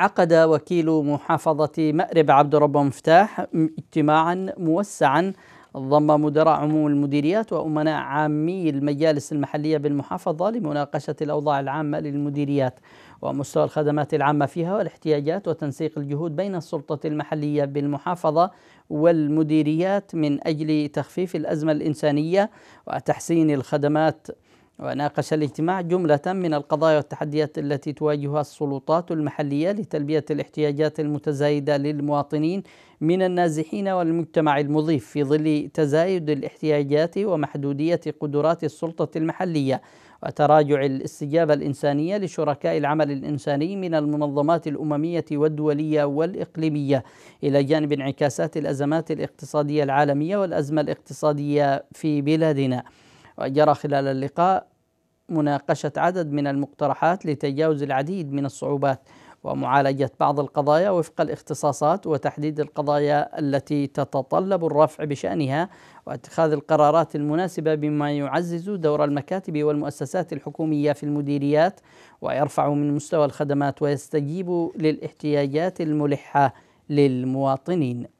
عقد وكيل محافظة مأرب عبد رب مفتاح اجتماعا موسعا ضم مدراء عموم المديريات وأمناء عامي المجالس المحلية بالمحافظة لمناقشة الأوضاع العامة للمديريات ومستوى الخدمات العامة فيها والاحتياجات وتنسيق الجهود بين السلطة المحلية بالمحافظة والمديريات من أجل تخفيف الأزمة الإنسانية وتحسين الخدمات وناقش الاجتماع جملة من القضايا والتحديات التي تواجهها السلطات المحلية لتلبية الاحتياجات المتزايدة للمواطنين من النازحين والمجتمع المضيف في ظل تزايد الاحتياجات ومحدودية قدرات السلطة المحلية وتراجع الاستجابة الإنسانية لشركاء العمل الإنساني من المنظمات الأممية والدولية والإقليمية إلى جانب انعكاسات الأزمات الاقتصادية العالمية والأزمة الاقتصادية في بلادنا. وجرى خلال اللقاء مناقشة عدد من المقترحات لتجاوز العديد من الصعوبات ومعالجة بعض القضايا وفق الاختصاصات وتحديد القضايا التي تتطلب الرفع بشأنها واتخاذ القرارات المناسبة بما يعزز دور المكاتب والمؤسسات الحكومية في المديريات ويرفع من مستوى الخدمات ويستجيب للاحتياجات الملحة للمواطنين